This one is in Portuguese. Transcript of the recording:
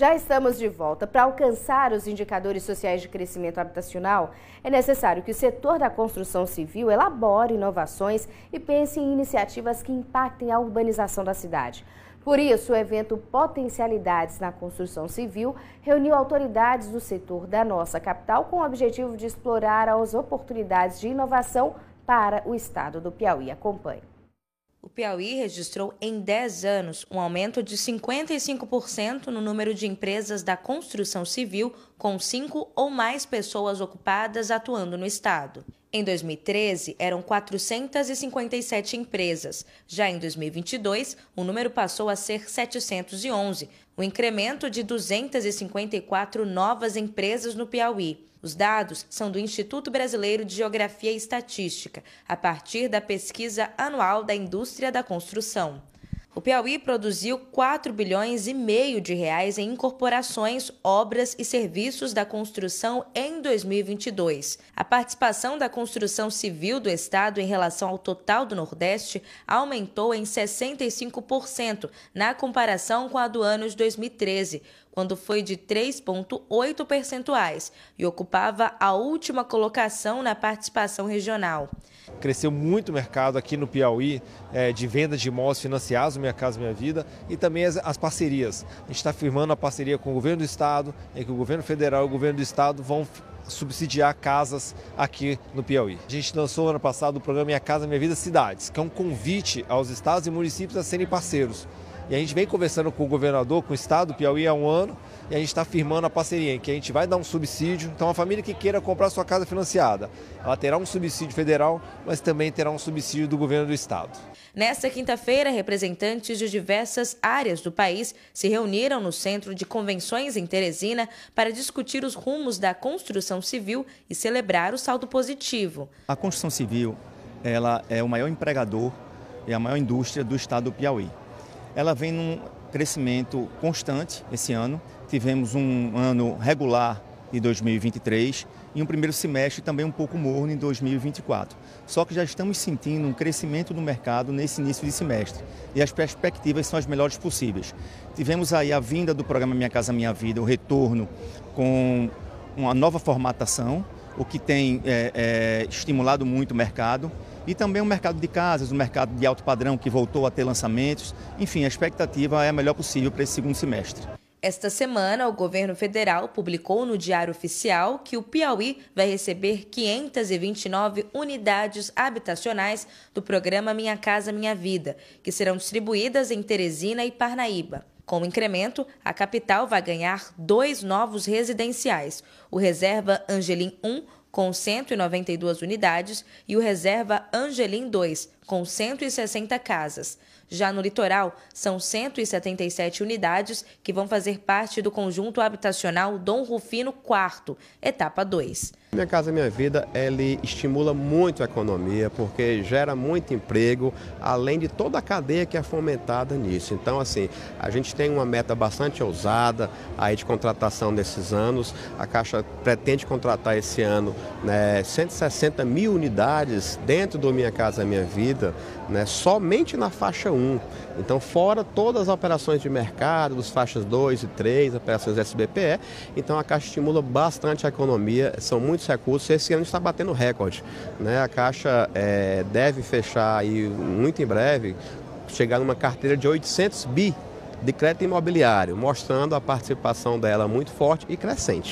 Já estamos de volta. Para alcançar os indicadores sociais de crescimento habitacional, é necessário que o setor da construção civil elabore inovações e pense em iniciativas que impactem a urbanização da cidade. Por isso, o evento Potencialidades na Construção Civil reuniu autoridades do setor da nossa capital com o objetivo de explorar as oportunidades de inovação para o estado do Piauí. Acompanhe. O Piauí registrou em 10 anos um aumento de 55% no número de empresas da construção civil com cinco ou mais pessoas ocupadas atuando no estado. Em 2013, eram 457 empresas. Já em 2022, o número passou a ser 711, um incremento de 254 novas empresas no Piauí. Os dados são do Instituto Brasileiro de Geografia e Estatística, a partir da pesquisa anual da indústria da construção. O Piauí produziu 4 bilhões e meio de reais em incorporações, obras e serviços da construção em 2022. A participação da construção civil do estado em relação ao total do Nordeste aumentou em 65% na comparação com a do ano de 2013, quando foi de 3,8 percentuais e ocupava a última colocação na participação regional. Cresceu muito o mercado aqui no Piauí é, de venda de imóveis financiados, Minha Casa Minha Vida, e também as, as parcerias. A gente está firmando a parceria com o governo do estado, em que o governo federal e o governo do estado vão subsidiar casas aqui no Piauí. A gente lançou ano passado o programa Minha Casa Minha Vida Cidades, que é um convite aos estados e municípios a serem parceiros. E a gente vem conversando com o governador, com o estado do Piauí há um ano, e a gente está firmando a parceria em que a gente vai dar um subsídio. Então, a família que queira comprar sua casa financiada, ela terá um subsídio federal, mas também terá um subsídio do governo do estado. Nesta quinta-feira, representantes de diversas áreas do país se reuniram no Centro de Convenções em Teresina para discutir os rumos da construção civil e celebrar o saldo positivo. A construção civil ela é o maior empregador e a maior indústria do estado do Piauí ela vem num crescimento constante esse ano. Tivemos um ano regular de 2023 e um primeiro semestre também um pouco morno em 2024. Só que já estamos sentindo um crescimento do mercado nesse início de semestre e as perspectivas são as melhores possíveis. Tivemos aí a vinda do programa Minha Casa Minha Vida, o retorno com uma nova formatação o que tem é, é, estimulado muito o mercado. E também o mercado de casas, o mercado de alto padrão que voltou a ter lançamentos. Enfim, a expectativa é a melhor possível para esse segundo semestre. Esta semana, o governo federal publicou no Diário Oficial que o Piauí vai receber 529 unidades habitacionais do programa Minha Casa Minha Vida, que serão distribuídas em Teresina e Parnaíba. Com o incremento, a capital vai ganhar dois novos residenciais: o Reserva Angelim 1, com 192 unidades, e o Reserva Angelim 2, com 160 casas. Já no litoral, são 177 unidades que vão fazer parte do conjunto habitacional Dom Rufino IV, etapa 2. Minha Casa Minha Vida, ele estimula muito a economia, porque gera muito emprego, além de toda a cadeia que é fomentada nisso. Então, assim, a gente tem uma meta bastante ousada aí de contratação desses anos. A Caixa pretende contratar esse ano né, 160 mil unidades dentro do Minha Casa Minha Vida vida, né, somente na faixa 1. Então, fora todas as operações de mercado, dos faixas 2 e 3, operações SBPE, então a Caixa estimula bastante a economia, são muitos recursos, esse ano está batendo recorde. Né? A Caixa é, deve fechar aí muito em breve, chegar numa carteira de 800 bi de crédito imobiliário, mostrando a participação dela muito forte e crescente.